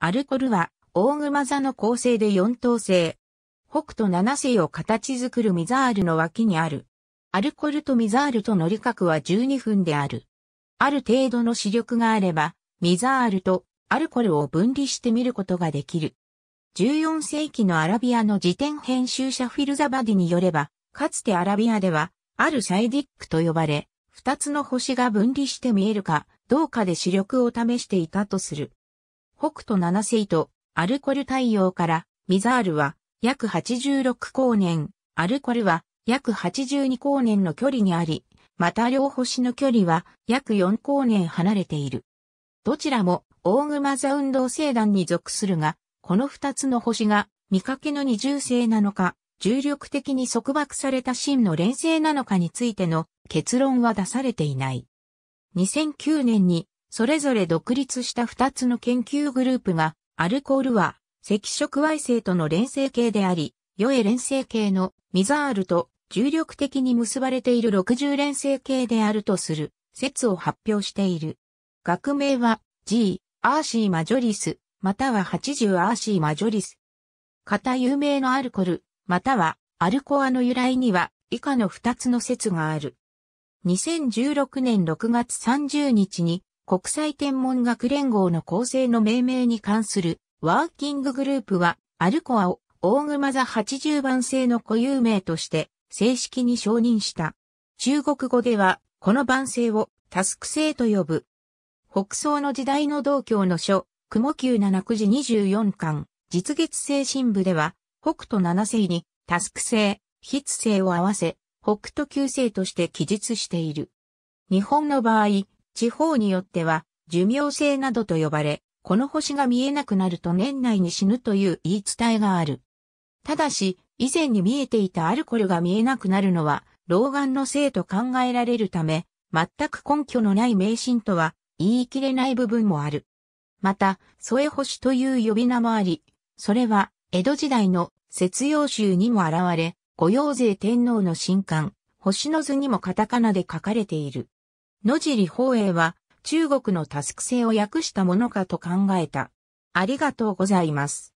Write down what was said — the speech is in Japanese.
アルコルは、大熊座の構成で4等星。北斗七星を形作るミザールの脇にある。アルコルとミザールとの理覚は12分である。ある程度の視力があれば、ミザールとアルコルを分離して見ることができる。14世紀のアラビアの辞典編集者フィルザバディによれば、かつてアラビアでは、あるサイディックと呼ばれ、二つの星が分離して見えるか、どうかで視力を試していたとする。北斗七星とアルコル太陽からミザールは約86光年、アルコルは約82光年の距離にあり、また両星の距離は約4光年離れている。どちらも大熊座運動星団に属するが、この二つの星が見かけの二重星なのか、重力的に束縛された真の連星なのかについての結論は出されていない。2009年にそれぞれ独立した二つの研究グループが、アルコールは赤色矮星との連星形であり、ヨエ連星形のミザールと重力的に結ばれている60連星形であるとする説を発表している。学名は G、アーシーマジョリス、または80アーシーマジョリス。型有名のアルコル、またはアルコアの由来には以下の2つの説がある。2016年6月30日に国際天文学連合の構成の命名に関するワーキンググループは、アルコアを大熊座80番星の固有名として正式に承認した。中国語では、この番星をタスク星と呼ぶ。北宋の時代の道教の書、雲九七九時24巻、実月星新部では、北斗七星にタスク星、筆星を合わせ、北斗九星として記述している。日本の場合、地方によっては、寿命星などと呼ばれ、この星が見えなくなると年内に死ぬという言い伝えがある。ただし、以前に見えていたアルコルが見えなくなるのは、老眼のせいと考えられるため、全く根拠のない迷信とは言い切れない部分もある。また、添え星という呼び名もあり、それは、江戸時代の節用集にも現れ、御用税天皇の神官、星の図にもカタカナで書かれている。野尻宝永は中国のタスク性を訳したものかと考えた。ありがとうございます。